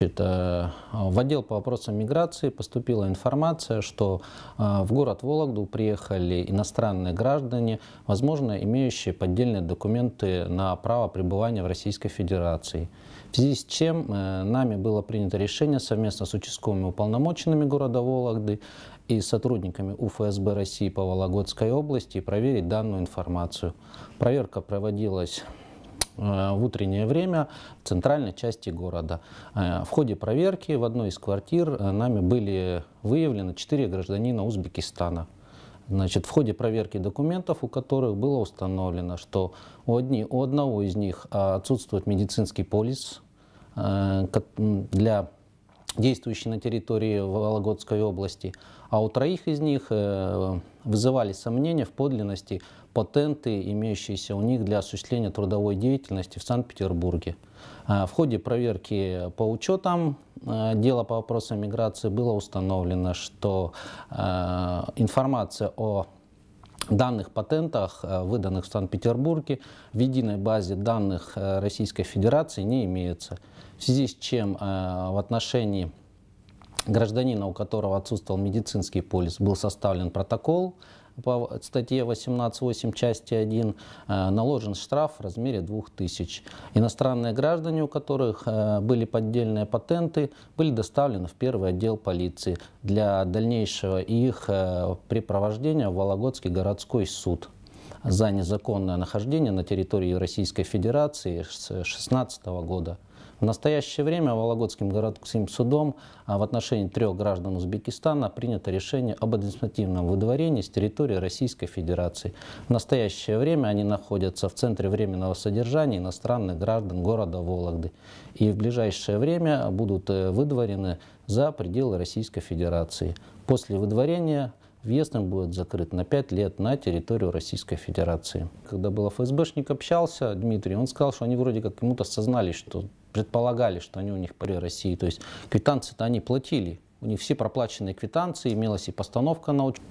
Э, в отдел по вопросам миграции поступила информация, что э, в город Вологду приехали иностранные граждане, возможно, имеющие поддельные документы на право пребывания в Российской Федерации. В связи с чем э, нами было принято решение совместно с участковыми уполномоченными города Вологды и сотрудниками УФСБ России по Вологодской области проверить данную информацию. Проверка проводилась Э, в утреннее время в центральной части города. Э, в ходе проверки в одной из квартир э, нами были выявлены четыре гражданина Узбекистана. Значит, в ходе проверки документов, у которых было установлено, что у, одни, у одного из них отсутствует медицинский полис для действующие на территории Вологодской области, а у троих из них э, вызывали сомнения в подлинности патенты, имеющиеся у них для осуществления трудовой деятельности в Санкт-Петербурге. Э, в ходе проверки по учетам э, дела по вопросам миграции было установлено, что информация о данных патентах, э, выданных в Санкт-Петербурге, в единой базе данных э, Российской Федерации не имеется. В связи с чем э, в отношении гражданина, у которого отсутствовал медицинский полис, был составлен протокол по статье 18.8 части 1 наложен штраф в размере 2000. Иностранные граждане, у которых э, были поддельные патенты, были доставлены в первый отдел полиции для дальнейшего их э, препровождения в Вологодский городской суд за незаконное нахождение на территории Российской Федерации с 2016 года. В настоящее время Вологодским городским судом а в отношении трех граждан Узбекистана принято решение об административном выдворении с территории Российской Федерации. В настоящее время они находятся в Центре временного содержания иностранных граждан города Вологды. И в ближайшее время будут э, выдворены за пределы Российской Федерации. После выдворения Въезд им будет закрыт на 5 лет на территорию Российской Федерации. Когда был ФСБшник общался, Дмитрий, он сказал, что они вроде как кому-то сознались, что предполагали, что они у них при России. То есть квитанции-то они платили. У них все проплаченные квитанции, имелась и постановка на учет.